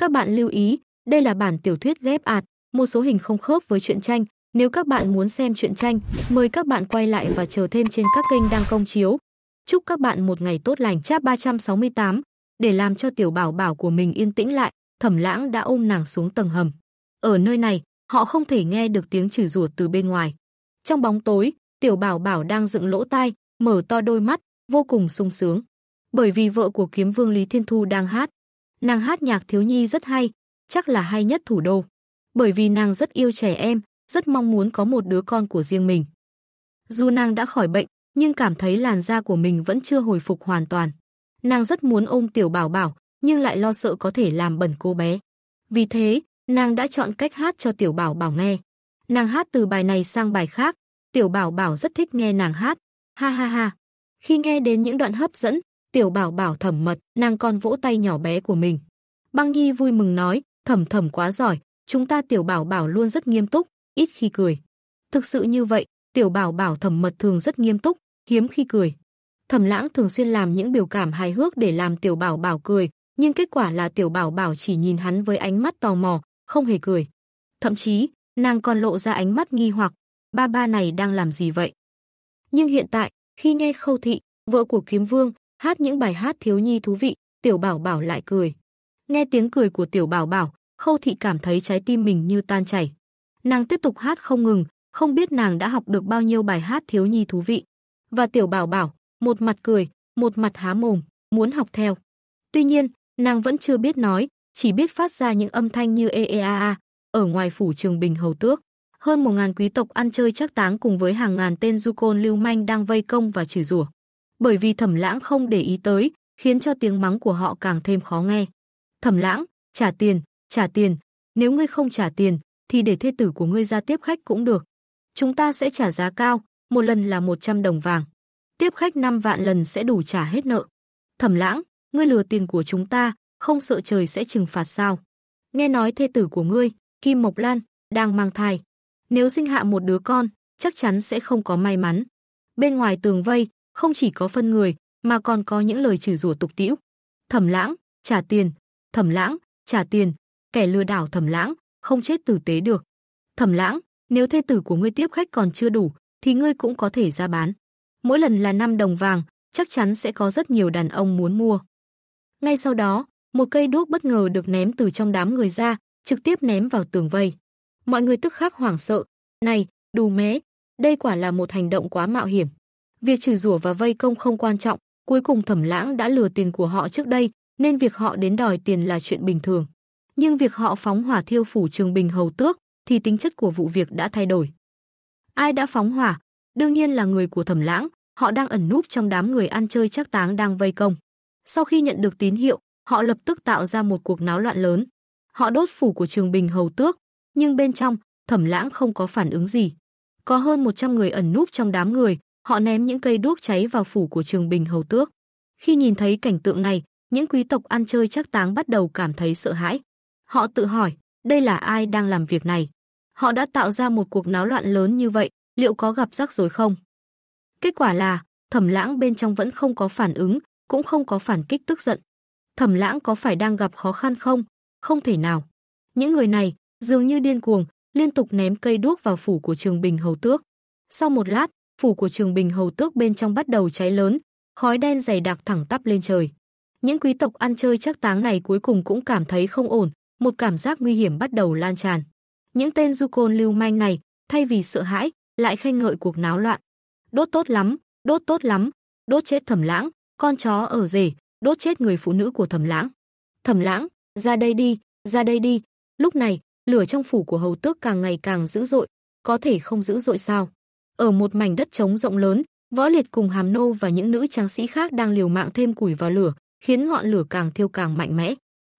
Các bạn lưu ý, đây là bản tiểu thuyết ghép ạt, một số hình không khớp với truyện tranh. Nếu các bạn muốn xem truyện tranh, mời các bạn quay lại và chờ thêm trên các kênh đang công chiếu. Chúc các bạn một ngày tốt lành chat 368. Để làm cho tiểu bảo bảo của mình yên tĩnh lại, thẩm lãng đã ôm nàng xuống tầng hầm. Ở nơi này, họ không thể nghe được tiếng chửi rủa từ bên ngoài. Trong bóng tối, tiểu bảo bảo đang dựng lỗ tai, mở to đôi mắt, vô cùng sung sướng. Bởi vì vợ của kiếm vương Lý Thiên Thu đang hát, Nàng hát nhạc thiếu nhi rất hay, chắc là hay nhất thủ đô. Bởi vì nàng rất yêu trẻ em, rất mong muốn có một đứa con của riêng mình. Dù nàng đã khỏi bệnh, nhưng cảm thấy làn da của mình vẫn chưa hồi phục hoàn toàn. Nàng rất muốn ôm tiểu bảo bảo, nhưng lại lo sợ có thể làm bẩn cô bé. Vì thế, nàng đã chọn cách hát cho tiểu bảo bảo nghe. Nàng hát từ bài này sang bài khác, tiểu bảo bảo rất thích nghe nàng hát. Ha ha ha. Khi nghe đến những đoạn hấp dẫn, Tiểu bảo bảo thầm mật, nàng con vỗ tay nhỏ bé của mình. Băng Nhi vui mừng nói, Thầm thầm quá giỏi, chúng ta tiểu bảo bảo luôn rất nghiêm túc, ít khi cười. Thực sự như vậy, tiểu bảo bảo thầm mật thường rất nghiêm túc, hiếm khi cười. Thẩm lãng thường xuyên làm những biểu cảm hài hước để làm tiểu bảo bảo cười, nhưng kết quả là tiểu bảo bảo chỉ nhìn hắn với ánh mắt tò mò, không hề cười. Thậm chí, nàng còn lộ ra ánh mắt nghi hoặc, ba ba này đang làm gì vậy? Nhưng hiện tại, khi nghe khâu thị, vợ của kiếm vương, hát những bài hát thiếu nhi thú vị, tiểu bảo bảo lại cười. Nghe tiếng cười của tiểu bảo bảo, khâu thị cảm thấy trái tim mình như tan chảy. Nàng tiếp tục hát không ngừng, không biết nàng đã học được bao nhiêu bài hát thiếu nhi thú vị. Và tiểu bảo bảo, một mặt cười, một mặt há mồm, muốn học theo. Tuy nhiên, nàng vẫn chưa biết nói, chỉ biết phát ra những âm thanh như e e a a ở ngoài phủ trường bình hầu tước. Hơn một ngàn quý tộc ăn chơi chắc táng cùng với hàng ngàn tên du côn lưu manh đang vây công và chửi rủa bởi vì Thẩm Lãng không để ý tới, khiến cho tiếng mắng của họ càng thêm khó nghe. "Thẩm Lãng, trả tiền, trả tiền, nếu ngươi không trả tiền thì để thê tử của ngươi ra tiếp khách cũng được. Chúng ta sẽ trả giá cao, một lần là 100 đồng vàng. Tiếp khách 5 vạn lần sẽ đủ trả hết nợ." "Thẩm Lãng, ngươi lừa tiền của chúng ta, không sợ trời sẽ trừng phạt sao?" Nghe nói thê tử của ngươi, Kim Mộc Lan, đang mang thai. Nếu sinh hạ một đứa con, chắc chắn sẽ không có may mắn. Bên ngoài tường vây, không chỉ có phân người, mà còn có những lời chửi rủa tục tĩu. Thẩm Lãng, trả tiền, Thẩm Lãng, trả tiền, kẻ lừa đảo Thẩm Lãng, không chết tử tế được. Thẩm Lãng, nếu thê tử của ngươi tiếp khách còn chưa đủ, thì ngươi cũng có thể ra bán. Mỗi lần là 5 đồng vàng, chắc chắn sẽ có rất nhiều đàn ông muốn mua. Ngay sau đó, một cây đuốc bất ngờ được ném từ trong đám người ra, trực tiếp ném vào tường vây. Mọi người tức khắc hoảng sợ, này, đù mé, đây quả là một hành động quá mạo hiểm. Việc chửi rủa và vây công không quan trọng, cuối cùng Thẩm Lãng đã lừa tiền của họ trước đây, nên việc họ đến đòi tiền là chuyện bình thường. Nhưng việc họ phóng hỏa thiêu phủ Trường Bình hầu tước thì tính chất của vụ việc đã thay đổi. Ai đã phóng hỏa? Đương nhiên là người của Thẩm Lãng, họ đang ẩn núp trong đám người ăn chơi chắc táng đang vây công. Sau khi nhận được tín hiệu, họ lập tức tạo ra một cuộc náo loạn lớn. Họ đốt phủ của Trường Bình hầu tước, nhưng bên trong, Thẩm Lãng không có phản ứng gì. Có hơn 100 người ẩn núp trong đám người, họ ném những cây đuốc cháy vào phủ của Trường Bình hầu tước. Khi nhìn thấy cảnh tượng này, những quý tộc ăn chơi chắc táng bắt đầu cảm thấy sợ hãi. Họ tự hỏi, đây là ai đang làm việc này? Họ đã tạo ra một cuộc náo loạn lớn như vậy, liệu có gặp rắc rối không? Kết quả là, Thẩm Lãng bên trong vẫn không có phản ứng, cũng không có phản kích tức giận. Thẩm Lãng có phải đang gặp khó khăn không? Không thể nào. Những người này dường như điên cuồng, liên tục ném cây đuốc vào phủ của Trường Bình hầu tước. Sau một lát, phủ của Trường Bình Hầu Tước bên trong bắt đầu cháy lớn, khói đen dày đặc thẳng tắp lên trời. Những quý tộc ăn chơi chắc táng này cuối cùng cũng cảm thấy không ổn, một cảm giác nguy hiểm bắt đầu lan tràn. Những tên du côn lưu manh này, thay vì sợ hãi, lại khen ngợi cuộc náo loạn. Đốt tốt lắm, đốt tốt lắm, đốt chết Thẩm Lãng, con chó ở rể, đốt chết người phụ nữ của Thẩm Lãng. Thẩm Lãng, ra đây đi, ra đây đi. Lúc này, lửa trong phủ của hầu tước càng ngày càng dữ dội, có thể không dữ dội sao? Ở một mảnh đất trống rộng lớn, Võ Liệt cùng Hàm Nô và những nữ tráng sĩ khác đang liều mạng thêm củi vào lửa, khiến ngọn lửa càng thiêu càng mạnh mẽ.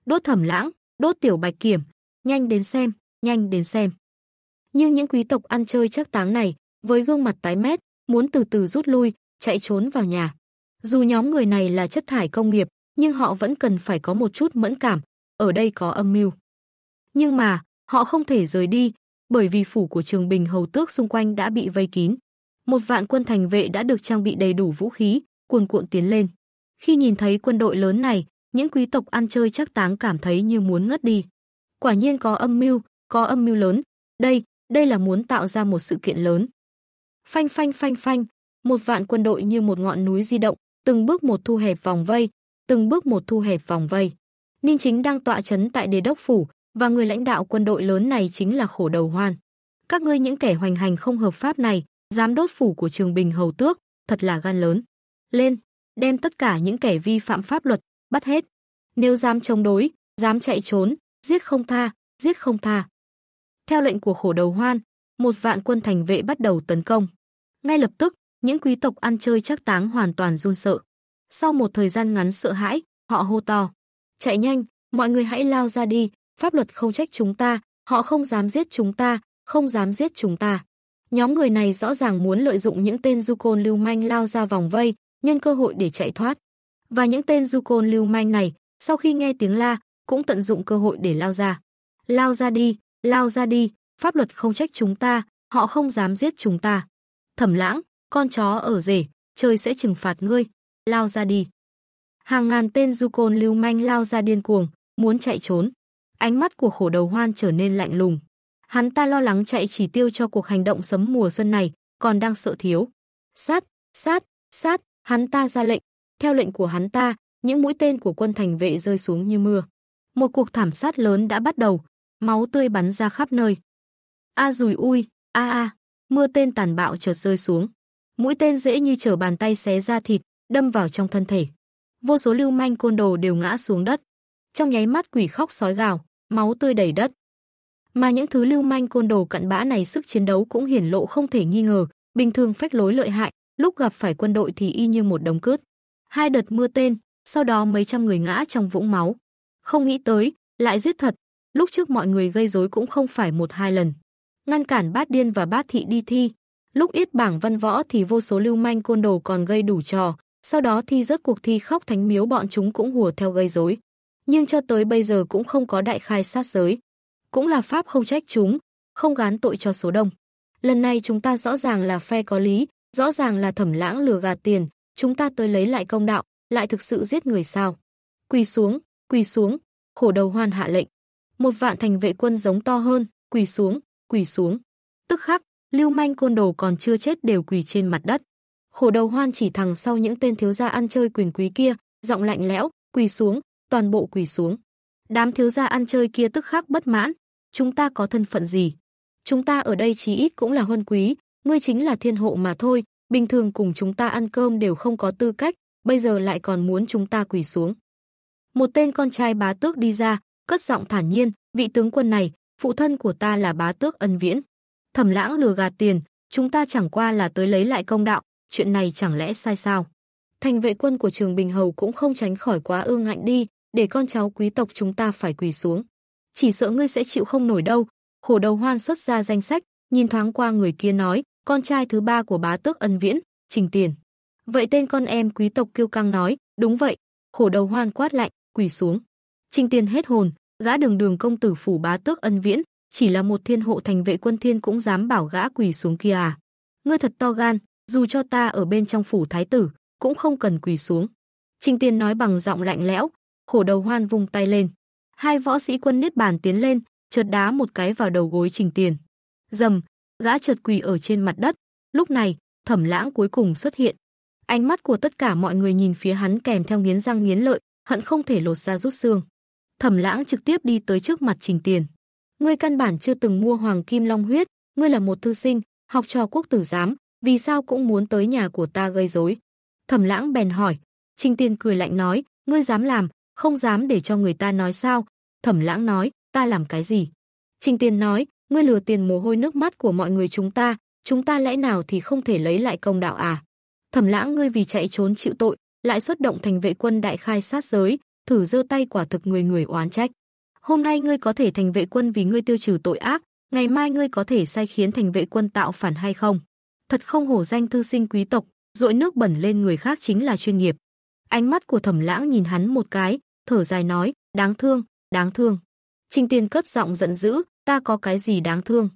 Đốt Thẩm Lãng, đốt Tiểu Bạch Kiểm, nhanh đến xem, nhanh đến xem. Nhưng những quý tộc ăn chơi chắc táng này, với gương mặt tái mét, muốn từ từ rút lui, chạy trốn vào nhà. Dù nhóm người này là chất thải công nghiệp, nhưng họ vẫn cần phải có một chút mẫn cảm, ở đây có âm mưu. Nhưng mà, họ không thể rời đi, bởi vì phủ của Trường Bình hầu tước xung quanh đã bị vây kín. Một vạn quân thành vệ đã được trang bị đầy đủ vũ khí, cuồn cuộn tiến lên. Khi nhìn thấy quân đội lớn này, những quý tộc ăn chơi chắc táng cảm thấy như muốn ngất đi. Quả nhiên có âm mưu, có âm mưu lớn. Đây, đây là muốn tạo ra một sự kiện lớn. Phanh phanh phanh phanh, một vạn quân đội như một ngọn núi di động, từng bước một thu hẹp vòng vây, từng bước một thu hẹp vòng vây. Ninh Chính đang tọa chấn tại Đế Đốc phủ, và người lãnh đạo quân đội lớn này chính là khổ đầu hoan. Các ngươi những kẻ hoành hành không hợp pháp này, dám đốt phủ của Trường Bình hầu tước, thật là gan lớn. Lên, đem tất cả những kẻ vi phạm pháp luật, bắt hết. Nếu dám chống đối, dám chạy trốn, giết không tha, giết không tha. Theo lệnh của khổ đầu hoan, một vạn quân thành vệ bắt đầu tấn công. Ngay lập tức, những quý tộc ăn chơi chắc táng hoàn toàn run sợ. Sau một thời gian ngắn sợ hãi, họ hô to. Chạy nhanh, mọi người hãy lao ra đi, pháp luật không trách chúng ta, họ không dám giết chúng ta, không dám giết chúng ta. Nhóm người này rõ ràng muốn lợi dụng những tên du côn lưu manh lao ra vòng vây, nhân cơ hội để chạy thoát. Và những tên du côn lưu manh này, sau khi nghe tiếng la, cũng tận dụng cơ hội để lao ra. Lao ra đi, lao ra đi, pháp luật không trách chúng ta, họ không dám giết chúng ta. Thẩm lãng, con chó ở rể, trời sẽ trừng phạt ngươi, lao ra đi. Hàng ngàn tên du côn lưu manh lao ra điên cuồng, muốn chạy trốn. Ánh mắt của khổ đầu hoan trở nên lạnh lùng. Hắn ta lo lắng chạy chỉ tiêu cho cuộc hành động sấm mùa xuân này, còn đang sợ thiếu. Sát, sát, sát, hắn ta ra lệnh. Theo lệnh của hắn ta, những mũi tên của quân thành vệ rơi xuống như mưa. Một cuộc thảm sát lớn đã bắt đầu, máu tươi bắn ra khắp nơi. A à rùi ui, a a, mưa tên tàn bạo chợt rơi xuống. Mũi tên dễ như trở bàn tay xé ra thịt, đâm vào trong thân thể. Vô số lưu manh côn đồ đều ngã xuống đất trong nháy mắt quỷ khóc sói gào, máu tươi đầy đất. Mà những thứ lưu manh côn đồ cặn bã này sức chiến đấu cũng hiển lộ không thể nghi ngờ, bình thường phách lối lợi hại, lúc gặp phải quân đội thì y như một đống cướp. Hai đợt mưa tên, sau đó mấy trăm người ngã trong vũng máu. Không nghĩ tới, lại giết thật, lúc trước mọi người gây rối cũng không phải một hai lần. Ngăn cản bát điên và bát thị đi thi, lúc ít bảng văn võ thì vô số lưu manh côn đồ còn gây đủ trò, sau đó thi rớt cuộc thi khóc thánh miếu bọn chúng cũng hùa theo gây rối nhưng cho tới bây giờ cũng không có đại khai sát giới. Cũng là Pháp không trách chúng, không gán tội cho số đông. Lần này chúng ta rõ ràng là phe có lý, rõ ràng là thẩm lãng lừa gạt tiền, chúng ta tới lấy lại công đạo, lại thực sự giết người sao. Quỳ xuống, quỳ xuống, khổ đầu hoan hạ lệnh. Một vạn thành vệ quân giống to hơn, quỳ xuống, quỳ xuống. Tức khắc, lưu manh côn đồ còn chưa chết đều quỳ trên mặt đất. Khổ đầu hoan chỉ thẳng sau những tên thiếu gia ăn chơi quyền quý kia, giọng lạnh lẽo, quỳ xuống, toàn bộ quỳ xuống. Đám thiếu gia ăn chơi kia tức khắc bất mãn, chúng ta có thân phận gì? Chúng ta ở đây chí ít cũng là huân quý, ngươi chính là thiên hộ mà thôi, bình thường cùng chúng ta ăn cơm đều không có tư cách, bây giờ lại còn muốn chúng ta quỳ xuống. Một tên con trai bá tước đi ra, cất giọng thản nhiên, vị tướng quân này, phụ thân của ta là bá tước ân viễn. Thẩm lãng lừa gạt tiền, chúng ta chẳng qua là tới lấy lại công đạo, chuyện này chẳng lẽ sai sao? Thành vệ quân của trường Bình Hầu cũng không tránh khỏi quá ương ngạnh đi, để con cháu quý tộc chúng ta phải quỳ xuống. Chỉ sợ ngươi sẽ chịu không nổi đâu." Khổ đầu hoan xuất ra danh sách, nhìn thoáng qua người kia nói, "Con trai thứ ba của bá tước Ân Viễn, Trình Tiền." "Vậy tên con em quý tộc Kiêu Căng nói, đúng vậy." Khổ đầu hoan quát lạnh, quỳ xuống. Trình Tiền hết hồn, gã đường đường công tử phủ bá tước Ân Viễn, chỉ là một thiên hộ thành vệ quân thiên cũng dám bảo gã quỳ xuống kia à? Ngươi thật to gan, dù cho ta ở bên trong phủ thái tử, cũng không cần quỳ xuống. Trình Tiền nói bằng giọng lạnh lẽo, khổ đầu hoan vùng tay lên. Hai võ sĩ quân niết bàn tiến lên, chợt đá một cái vào đầu gối Trình Tiền. Dầm, gã chợt quỳ ở trên mặt đất. Lúc này, Thẩm Lãng cuối cùng xuất hiện. Ánh mắt của tất cả mọi người nhìn phía hắn kèm theo nghiến răng nghiến lợi, hận không thể lột ra rút xương. Thẩm Lãng trực tiếp đi tới trước mặt Trình Tiền. Ngươi căn bản chưa từng mua Hoàng Kim Long huyết, ngươi là một thư sinh, học trò quốc tử giám, vì sao cũng muốn tới nhà của ta gây rối? Thẩm Lãng bèn hỏi. Trình Tiền cười lạnh nói, ngươi dám làm, không dám để cho người ta nói sao? Thẩm Lãng nói, ta làm cái gì? Trình Tiền nói, ngươi lừa tiền mồ hôi nước mắt của mọi người chúng ta, chúng ta lẽ nào thì không thể lấy lại công đạo à? Thẩm Lãng ngươi vì chạy trốn chịu tội, lại xuất động thành vệ quân đại khai sát giới, thử giơ tay quả thực người người oán trách. Hôm nay ngươi có thể thành vệ quân vì ngươi tiêu trừ tội ác, ngày mai ngươi có thể sai khiến thành vệ quân tạo phản hay không? Thật không hổ danh thư sinh quý tộc, dội nước bẩn lên người khác chính là chuyên nghiệp. Ánh mắt của Thẩm Lãng nhìn hắn một cái, thở dài nói, đáng thương, đáng thương. Trình Tiên cất giọng giận dữ, ta có cái gì đáng thương?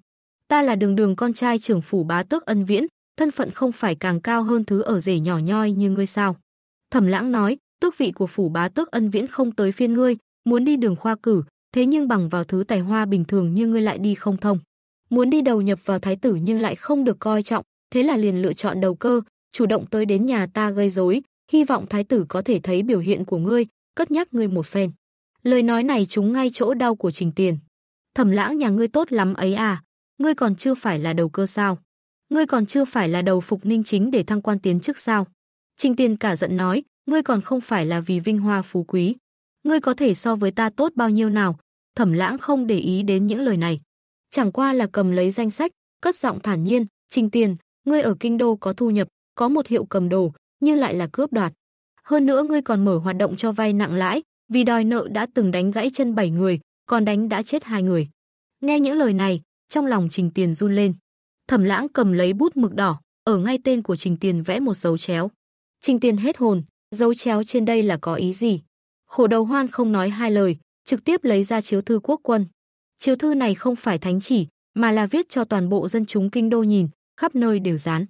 Ta là đường đường con trai trưởng phủ bá tước ân viễn, thân phận không phải càng cao hơn thứ ở rể nhỏ nhoi như ngươi sao? Thẩm lãng nói, tước vị của phủ bá tước ân viễn không tới phiên ngươi, muốn đi đường khoa cử, thế nhưng bằng vào thứ tài hoa bình thường như ngươi lại đi không thông. Muốn đi đầu nhập vào thái tử nhưng lại không được coi trọng, thế là liền lựa chọn đầu cơ, chủ động tới đến nhà ta gây rối, hy vọng thái tử có thể thấy biểu hiện của ngươi, cất nhắc ngươi một phen. Lời nói này trúng ngay chỗ đau của Trình Tiền. Thẩm lãng nhà ngươi tốt lắm ấy à, ngươi còn chưa phải là đầu cơ sao? Ngươi còn chưa phải là đầu phục ninh chính để thăng quan tiến chức sao? Trình Tiền cả giận nói, ngươi còn không phải là vì vinh hoa phú quý. Ngươi có thể so với ta tốt bao nhiêu nào? Thẩm lãng không để ý đến những lời này. Chẳng qua là cầm lấy danh sách, cất giọng thản nhiên, Trình Tiền, ngươi ở kinh đô có thu nhập, có một hiệu cầm đồ, nhưng lại là cướp đoạt. Hơn nữa ngươi còn mở hoạt động cho vay nặng lãi, vì đòi nợ đã từng đánh gãy chân bảy người, còn đánh đã chết hai người. Nghe những lời này, trong lòng Trình Tiền run lên. Thẩm Lãng cầm lấy bút mực đỏ, ở ngay tên của Trình Tiền vẽ một dấu chéo. Trình Tiền hết hồn, dấu chéo trên đây là có ý gì? Khổ đầu hoan không nói hai lời, trực tiếp lấy ra chiếu thư quốc quân. Chiếu thư này không phải thánh chỉ, mà là viết cho toàn bộ dân chúng kinh đô nhìn, khắp nơi đều dán.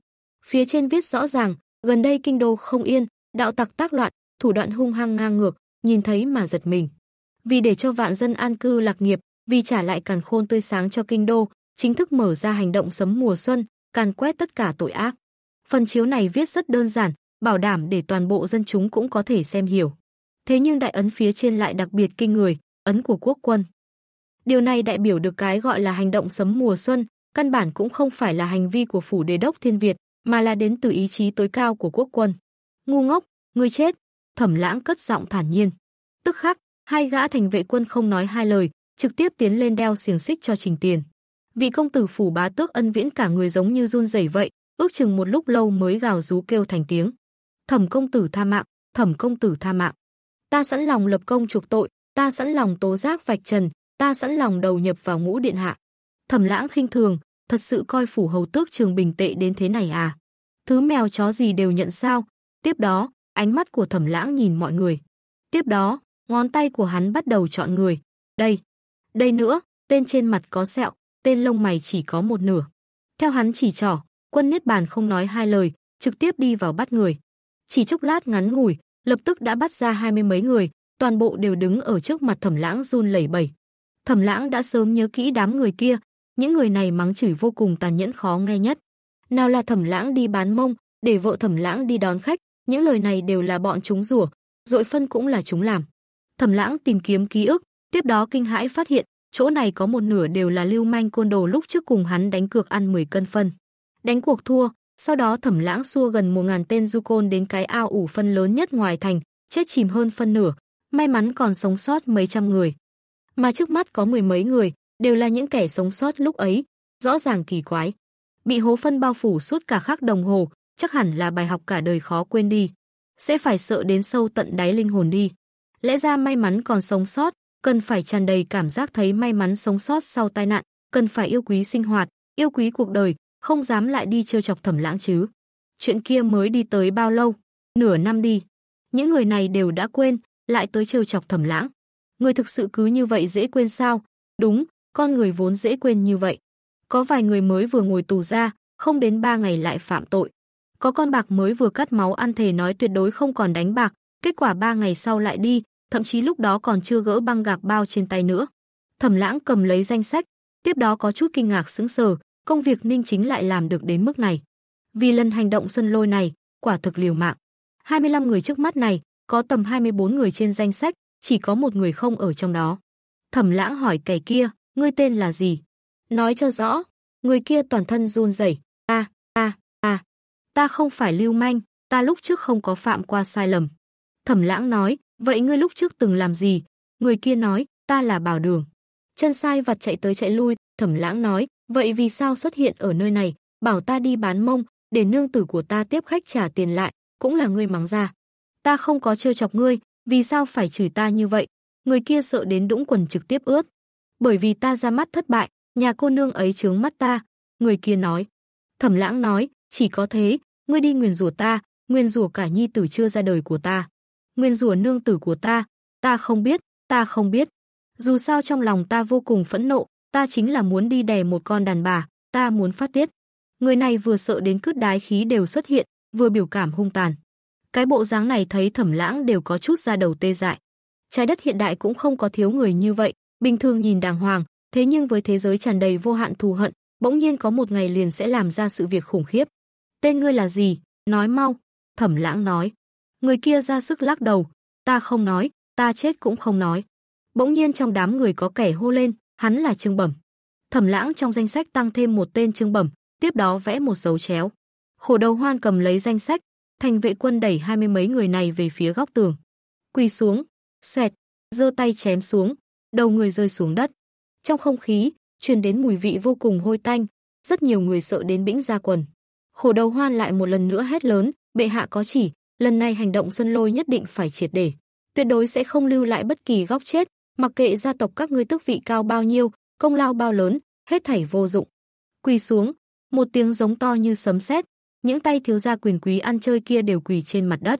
Phía trên viết rõ ràng, gần đây kinh đô không yên, Đạo tặc tác loạn, thủ đoạn hung hăng ngang ngược, nhìn thấy mà giật mình. Vì để cho vạn dân an cư lạc nghiệp, vì trả lại càn khôn tươi sáng cho kinh đô, chính thức mở ra hành động sấm mùa xuân, càn quét tất cả tội ác. Phần chiếu này viết rất đơn giản, bảo đảm để toàn bộ dân chúng cũng có thể xem hiểu. Thế nhưng đại ấn phía trên lại đặc biệt kinh người, ấn của quốc quân. Điều này đại biểu được cái gọi là hành động sấm mùa xuân, căn bản cũng không phải là hành vi của phủ đế đốc Thiên Việt, mà là đến từ ý chí tối cao của quốc quân ngu ngốc, ngươi chết. Thẩm lãng cất giọng thản nhiên. Tức khắc, hai gã thành vệ quân không nói hai lời, trực tiếp tiến lên đeo xiềng xích cho trình tiền. Vị công tử phủ bá tước ân viễn cả người giống như run rẩy vậy, ước chừng một lúc lâu mới gào rú kêu thành tiếng. Thẩm công tử tha mạng, thẩm công tử tha mạng. Ta sẵn lòng lập công trục tội, ta sẵn lòng tố giác vạch trần, ta sẵn lòng đầu nhập vào ngũ điện hạ. Thẩm lãng khinh thường, thật sự coi phủ hầu tước trường bình tệ đến thế này à? Thứ mèo chó gì đều nhận sao, Tiếp đó, ánh mắt của thẩm lãng nhìn mọi người. Tiếp đó, ngón tay của hắn bắt đầu chọn người. Đây, đây nữa, tên trên mặt có sẹo, tên lông mày chỉ có một nửa. Theo hắn chỉ trỏ, quân Niết Bàn không nói hai lời, trực tiếp đi vào bắt người. Chỉ chốc lát ngắn ngủi, lập tức đã bắt ra hai mươi mấy người, toàn bộ đều đứng ở trước mặt thẩm lãng run lẩy bẩy. Thẩm lãng đã sớm nhớ kỹ đám người kia, những người này mắng chửi vô cùng tàn nhẫn khó nghe nhất. Nào là thẩm lãng đi bán mông, để vợ thẩm lãng đi đón khách, những lời này đều là bọn chúng rủa, dội phân cũng là chúng làm. Thẩm Lãng tìm kiếm ký ức, tiếp đó kinh hãi phát hiện, chỗ này có một nửa đều là lưu manh côn đồ lúc trước cùng hắn đánh cược ăn 10 cân phân. Đánh cuộc thua, sau đó Thẩm Lãng xua gần 1000 tên du côn đến cái ao ủ phân lớn nhất ngoài thành, chết chìm hơn phân nửa, may mắn còn sống sót mấy trăm người. Mà trước mắt có mười mấy người, đều là những kẻ sống sót lúc ấy, rõ ràng kỳ quái. Bị hố phân bao phủ suốt cả khắc đồng hồ, chắc hẳn là bài học cả đời khó quên đi. Sẽ phải sợ đến sâu tận đáy linh hồn đi. Lẽ ra may mắn còn sống sót, cần phải tràn đầy cảm giác thấy may mắn sống sót sau tai nạn, cần phải yêu quý sinh hoạt, yêu quý cuộc đời, không dám lại đi trêu chọc thẩm lãng chứ. Chuyện kia mới đi tới bao lâu? Nửa năm đi. Những người này đều đã quên, lại tới trêu chọc thẩm lãng. Người thực sự cứ như vậy dễ quên sao? Đúng, con người vốn dễ quên như vậy. Có vài người mới vừa ngồi tù ra, không đến ba ngày lại phạm tội. Có con bạc mới vừa cắt máu ăn thề nói tuyệt đối không còn đánh bạc, kết quả ba ngày sau lại đi, thậm chí lúc đó còn chưa gỡ băng gạc bao trên tay nữa. Thẩm Lãng cầm lấy danh sách, tiếp đó có chút kinh ngạc sững sờ, công việc Ninh Chính lại làm được đến mức này. Vì lần hành động xuân lôi này, quả thực liều mạng. 25 người trước mắt này, có tầm 24 người trên danh sách, chỉ có một người không ở trong đó. Thẩm Lãng hỏi kẻ kia, ngươi tên là gì? Nói cho rõ, người kia toàn thân run rẩy, "A, a, a." ta không phải lưu manh, ta lúc trước không có phạm qua sai lầm. Thẩm lãng nói, vậy ngươi lúc trước từng làm gì? Người kia nói, ta là bảo đường. Chân sai vặt chạy tới chạy lui, thẩm lãng nói, vậy vì sao xuất hiện ở nơi này, bảo ta đi bán mông, để nương tử của ta tiếp khách trả tiền lại, cũng là ngươi mắng ra. Ta không có trêu chọc ngươi, vì sao phải chửi ta như vậy? Người kia sợ đến đũng quần trực tiếp ướt. Bởi vì ta ra mắt thất bại, nhà cô nương ấy chướng mắt ta, người kia nói. Thẩm lãng nói, chỉ có thế, ngươi đi nguyền rủa ta, nguyền rủa cả nhi tử chưa ra đời của ta, nguyền rủa nương tử của ta, ta không biết, ta không biết. Dù sao trong lòng ta vô cùng phẫn nộ, ta chính là muốn đi đè một con đàn bà, ta muốn phát tiết. Người này vừa sợ đến cứt đái khí đều xuất hiện, vừa biểu cảm hung tàn. Cái bộ dáng này thấy thẩm lãng đều có chút ra đầu tê dại. Trái đất hiện đại cũng không có thiếu người như vậy, bình thường nhìn đàng hoàng, thế nhưng với thế giới tràn đầy vô hạn thù hận, bỗng nhiên có một ngày liền sẽ làm ra sự việc khủng khiếp. Tên ngươi là gì? Nói mau. Thẩm lãng nói. Người kia ra sức lắc đầu. Ta không nói, ta chết cũng không nói. Bỗng nhiên trong đám người có kẻ hô lên, hắn là Trương Bẩm. Thẩm lãng trong danh sách tăng thêm một tên Trương Bẩm, tiếp đó vẽ một dấu chéo. Khổ đầu hoan cầm lấy danh sách, thành vệ quân đẩy hai mươi mấy người này về phía góc tường. Quỳ xuống, xoẹt, giơ tay chém xuống, đầu người rơi xuống đất. Trong không khí, truyền đến mùi vị vô cùng hôi tanh, rất nhiều người sợ đến bĩnh ra quần. Khổ đầu hoan lại một lần nữa hét lớn, bệ hạ có chỉ, lần này hành động Xuân Lôi nhất định phải triệt để. Tuyệt đối sẽ không lưu lại bất kỳ góc chết, mặc kệ gia tộc các ngươi tước vị cao bao nhiêu, công lao bao lớn, hết thảy vô dụng. Quỳ xuống, một tiếng giống to như sấm sét, những tay thiếu gia quyền quý ăn chơi kia đều quỳ trên mặt đất.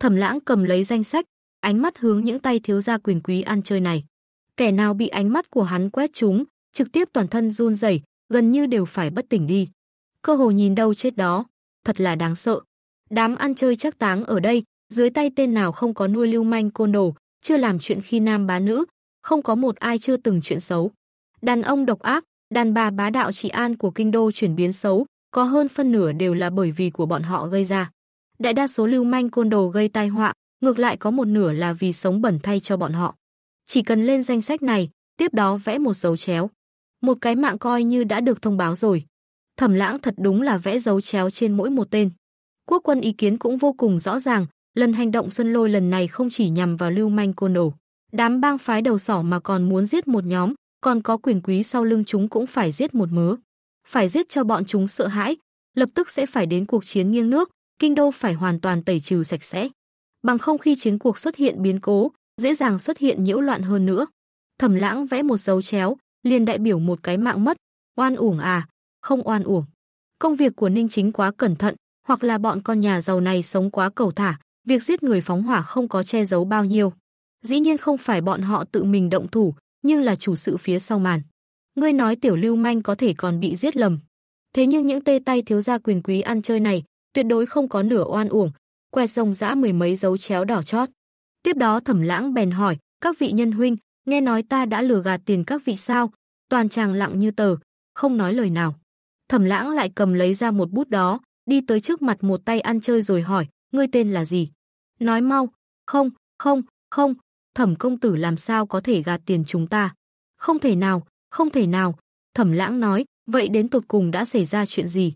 Thẩm Lãng cầm lấy danh sách, ánh mắt hướng những tay thiếu gia quyền quý ăn chơi này. Kẻ nào bị ánh mắt của hắn quét chúng, trực tiếp toàn thân run rẩy, gần như đều phải bất tỉnh đi cơ hồ nhìn đâu chết đó, thật là đáng sợ. Đám ăn chơi chắc táng ở đây, dưới tay tên nào không có nuôi lưu manh côn đồ, chưa làm chuyện khi nam bá nữ, không có một ai chưa từng chuyện xấu. Đàn ông độc ác, đàn bà bá đạo trị an của kinh đô chuyển biến xấu, có hơn phân nửa đều là bởi vì của bọn họ gây ra. Đại đa số lưu manh côn đồ gây tai họa, ngược lại có một nửa là vì sống bẩn thay cho bọn họ. Chỉ cần lên danh sách này, tiếp đó vẽ một dấu chéo. Một cái mạng coi như đã được thông báo rồi. Thẩm Lãng thật đúng là vẽ dấu chéo trên mỗi một tên. Quốc quân ý kiến cũng vô cùng rõ ràng, lần hành động Xuân Lôi lần này không chỉ nhằm vào lưu manh côn đồ, đám bang phái đầu sỏ mà còn muốn giết một nhóm, còn có quyền quý sau lưng chúng cũng phải giết một mớ. Phải giết cho bọn chúng sợ hãi, lập tức sẽ phải đến cuộc chiến nghiêng nước, kinh đô phải hoàn toàn tẩy trừ sạch sẽ. Bằng không khi chiến cuộc xuất hiện biến cố, dễ dàng xuất hiện nhiễu loạn hơn nữa. Thẩm Lãng vẽ một dấu chéo, liền đại biểu một cái mạng mất, oan uổng à, không oan uổng. Công việc của Ninh Chính quá cẩn thận, hoặc là bọn con nhà giàu này sống quá cầu thả, việc giết người phóng hỏa không có che giấu bao nhiêu. Dĩ nhiên không phải bọn họ tự mình động thủ, nhưng là chủ sự phía sau màn. Ngươi nói tiểu lưu manh có thể còn bị giết lầm. Thế nhưng những tê tay thiếu gia quyền quý ăn chơi này tuyệt đối không có nửa oan uổng, quẹt rồng dã mười mấy dấu chéo đỏ chót. Tiếp đó thẩm lãng bèn hỏi, các vị nhân huynh, nghe nói ta đã lừa gạt tiền các vị sao, toàn chàng lặng như tờ, không nói lời nào. Thẩm lãng lại cầm lấy ra một bút đó, đi tới trước mặt một tay ăn chơi rồi hỏi, ngươi tên là gì? Nói mau, không, không, không, thẩm công tử làm sao có thể gạt tiền chúng ta? Không thể nào, không thể nào, thẩm lãng nói, vậy đến tột cùng đã xảy ra chuyện gì?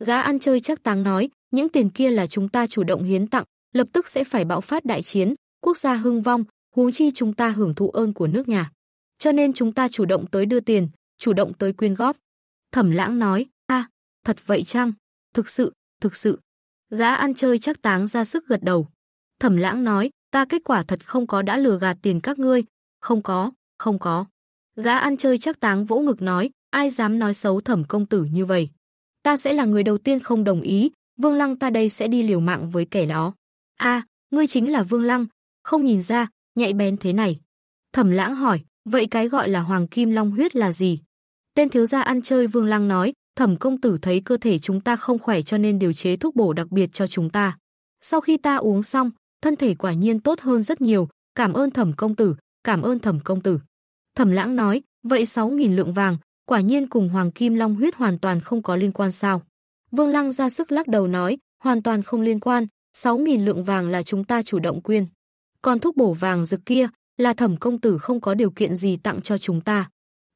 Gã ăn chơi chắc táng nói, những tiền kia là chúng ta chủ động hiến tặng, lập tức sẽ phải bạo phát đại chiến, quốc gia hưng vong, huống chi chúng ta hưởng thụ ơn của nước nhà. Cho nên chúng ta chủ động tới đưa tiền, chủ động tới quyên góp. Thẩm lãng nói, Thật vậy chăng? Thực sự, thực sự. Gã ăn chơi chắc táng ra sức gật đầu. Thẩm lãng nói, ta kết quả thật không có đã lừa gạt tiền các ngươi. Không có, không có. Gã ăn chơi chắc táng vỗ ngực nói, ai dám nói xấu thẩm công tử như vậy. Ta sẽ là người đầu tiên không đồng ý, vương lăng ta đây sẽ đi liều mạng với kẻ đó. a ngươi chính là vương lăng, không nhìn ra, nhạy bén thế này. Thẩm lãng hỏi, vậy cái gọi là hoàng kim long huyết là gì? Tên thiếu gia ăn chơi vương lăng nói, Thẩm công tử thấy cơ thể chúng ta không khỏe cho nên điều chế thuốc bổ đặc biệt cho chúng ta. Sau khi ta uống xong, thân thể quả nhiên tốt hơn rất nhiều, cảm ơn thẩm công tử, cảm ơn thẩm công tử. Thẩm lãng nói, vậy 6.000 lượng vàng, quả nhiên cùng Hoàng Kim Long huyết hoàn toàn không có liên quan sao. Vương Lăng ra sức lắc đầu nói, hoàn toàn không liên quan, 6.000 lượng vàng là chúng ta chủ động quyên. Còn thuốc bổ vàng dược kia là thẩm công tử không có điều kiện gì tặng cho chúng ta.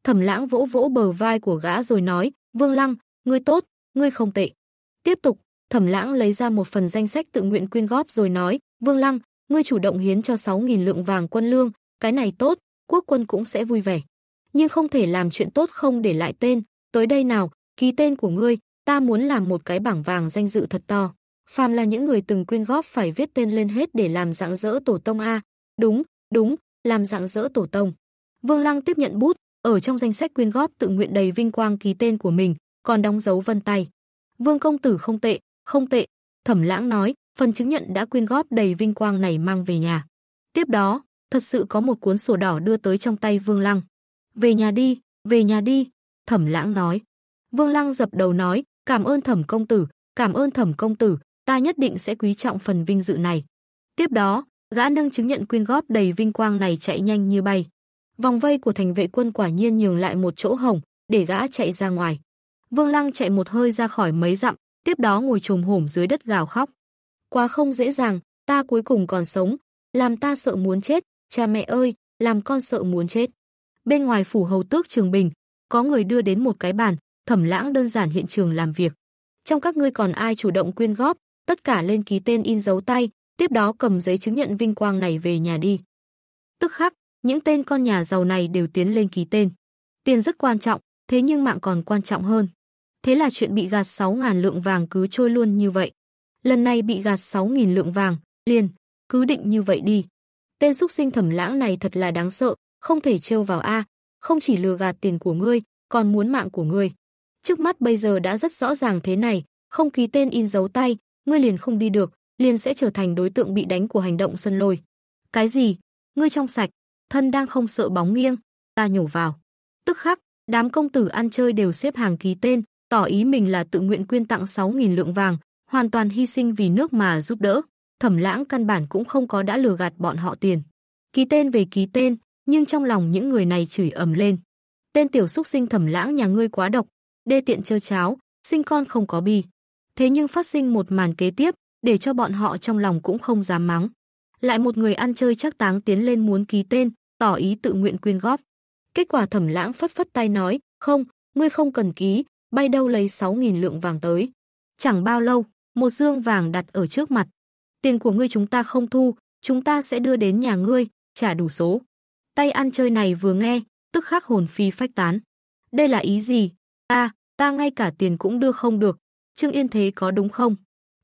Thẩm lãng vỗ vỗ bờ vai của gã rồi nói, Vương Lăng, ngươi tốt, ngươi không tệ. Tiếp tục, Thẩm Lãng lấy ra một phần danh sách tự nguyện quyên góp rồi nói, Vương Lăng, ngươi chủ động hiến cho 6.000 lượng vàng quân lương, cái này tốt, quốc quân cũng sẽ vui vẻ. Nhưng không thể làm chuyện tốt không để lại tên, tới đây nào, ký tên của ngươi, ta muốn làm một cái bảng vàng danh dự thật to. Phàm là những người từng quyên góp phải viết tên lên hết để làm dạng dỡ tổ tông A. Đúng, đúng, làm dạng dỡ tổ tông. Vương Lăng tiếp nhận bút, ở trong danh sách quyên góp tự nguyện đầy vinh quang ký tên của mình, còn đóng dấu vân tay. Vương công tử không tệ, không tệ, Thẩm Lãng nói, phần chứng nhận đã quyên góp đầy vinh quang này mang về nhà. Tiếp đó, thật sự có một cuốn sổ đỏ đưa tới trong tay Vương Lăng. "Về nhà đi, về nhà đi." Thẩm Lãng nói. Vương Lăng dập đầu nói, "Cảm ơn Thẩm công tử, cảm ơn Thẩm công tử, ta nhất định sẽ quý trọng phần vinh dự này." Tiếp đó, gã nâng chứng nhận quyên góp đầy vinh quang này chạy nhanh như bay. Vòng vây của thành vệ quân quả nhiên nhường lại một chỗ hổng để gã chạy ra ngoài. Vương Lăng chạy một hơi ra khỏi mấy dặm, tiếp đó ngồi trồm hổm dưới đất gào khóc. Quá không dễ dàng, ta cuối cùng còn sống, làm ta sợ muốn chết, cha mẹ ơi, làm con sợ muốn chết. Bên ngoài phủ hầu tước Trường Bình, có người đưa đến một cái bàn, thẩm lãng đơn giản hiện trường làm việc. Trong các ngươi còn ai chủ động quyên góp, tất cả lên ký tên in dấu tay, tiếp đó cầm giấy chứng nhận vinh quang này về nhà đi. Tức khắc, những tên con nhà giàu này đều tiến lên ký tên. Tiền rất quan trọng, thế nhưng mạng còn quan trọng hơn. Thế là chuyện bị gạt 6.000 lượng vàng cứ trôi luôn như vậy. Lần này bị gạt 6.000 lượng vàng, liền, cứ định như vậy đi. Tên xúc sinh thẩm lãng này thật là đáng sợ, không thể trêu vào A, không chỉ lừa gạt tiền của ngươi, còn muốn mạng của ngươi. Trước mắt bây giờ đã rất rõ ràng thế này, không ký tên in dấu tay, ngươi liền không đi được, liền sẽ trở thành đối tượng bị đánh của hành động Xuân Lôi. Cái gì? Ngươi trong sạch, thân đang không sợ bóng nghiêng, ta nhổ vào. Tức khắc, đám công tử ăn chơi đều xếp hàng ký tên, tỏ ý mình là tự nguyện quyên tặng 6.000 lượng vàng, hoàn toàn hy sinh vì nước mà giúp đỡ. Thẩm lãng căn bản cũng không có đã lừa gạt bọn họ tiền. Ký tên về ký tên, nhưng trong lòng những người này chửi ầm lên. Tên tiểu xúc sinh thẩm lãng nhà ngươi quá độc, đê tiện chơi cháo, sinh con không có bi. Thế nhưng phát sinh một màn kế tiếp, để cho bọn họ trong lòng cũng không dám mắng lại một người ăn chơi chắc táng tiến lên muốn ký tên, tỏ ý tự nguyện quyên góp. Kết quả Thẩm Lãng phất phất tay nói, "Không, ngươi không cần ký, bay đâu lấy 6000 lượng vàng tới." Chẳng bao lâu, một dương vàng đặt ở trước mặt. "Tiền của ngươi chúng ta không thu, chúng ta sẽ đưa đến nhà ngươi, trả đủ số." Tay ăn chơi này vừa nghe, tức khắc hồn phi phách tán. "Đây là ý gì? ta, ta ngay cả tiền cũng đưa không được. Trương Yên Thế có đúng không?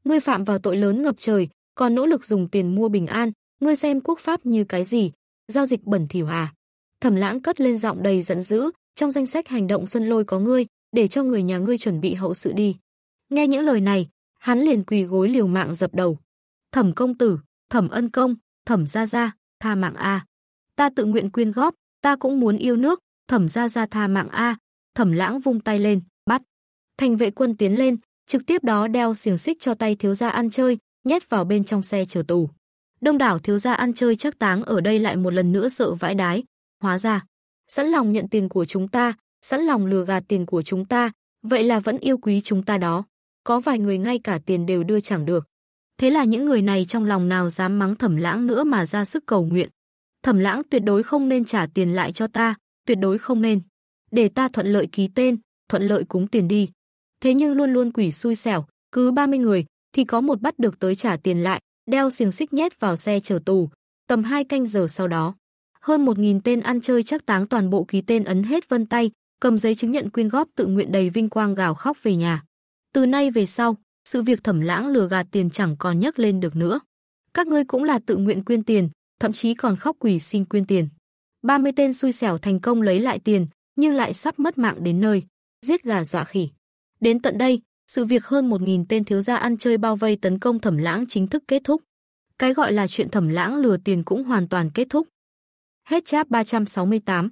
Ngươi phạm vào tội lớn ngập trời, còn nỗ lực dùng tiền mua bình an, ngươi xem quốc pháp như cái gì, giao dịch bẩn thỉu à? Thẩm Lãng cất lên giọng đầy giận dữ, trong danh sách hành động Xuân Lôi có ngươi, để cho người nhà ngươi chuẩn bị hậu sự đi. Nghe những lời này, hắn liền quỳ gối liều mạng dập đầu. Thẩm công tử, Thẩm ân công, Thẩm gia gia, tha mạng a. Ta tự nguyện quyên góp, ta cũng muốn yêu nước, Thẩm gia gia tha mạng a. Thẩm Lãng vung tay lên, bắt. Thành vệ quân tiến lên, trực tiếp đó đeo xiềng xích cho tay thiếu gia ăn chơi, nhét vào bên trong xe chờ tù. Đông đảo thiếu gia ăn chơi chắc táng ở đây lại một lần nữa sợ vãi đái, hóa ra, sẵn lòng nhận tiền của chúng ta, sẵn lòng lừa gạt tiền của chúng ta, vậy là vẫn yêu quý chúng ta đó. Có vài người ngay cả tiền đều đưa chẳng được. Thế là những người này trong lòng nào dám mắng thẩm lãng nữa mà ra sức cầu nguyện. Thẩm lãng tuyệt đối không nên trả tiền lại cho ta, tuyệt đối không nên. Để ta thuận lợi ký tên, thuận lợi cúng tiền đi. Thế nhưng luôn luôn quỷ xui xẻo, cứ 30 người, thì có một bắt được tới trả tiền lại, đeo xiềng xích nhét vào xe chở tù. Tầm 2 canh giờ sau đó, hơn 1.000 tên ăn chơi chắc táng toàn bộ ký tên ấn hết vân tay, cầm giấy chứng nhận quyên góp tự nguyện đầy vinh quang gào khóc về nhà. Từ nay về sau, sự việc thẩm lãng lừa gạt tiền chẳng còn nhắc lên được nữa. Các ngươi cũng là tự nguyện quyên tiền, thậm chí còn khóc quỷ xin quyên tiền. 30 tên xui xẻo thành công lấy lại tiền, nhưng lại sắp mất mạng đến nơi, giết gà dọa khỉ. Đến tận đây, sự việc hơn 1.000 tên thiếu gia ăn chơi bao vây tấn công thẩm lãng chính thức kết thúc. Cái gọi là chuyện thẩm lãng lừa tiền cũng hoàn toàn kết thúc. Hết chap 368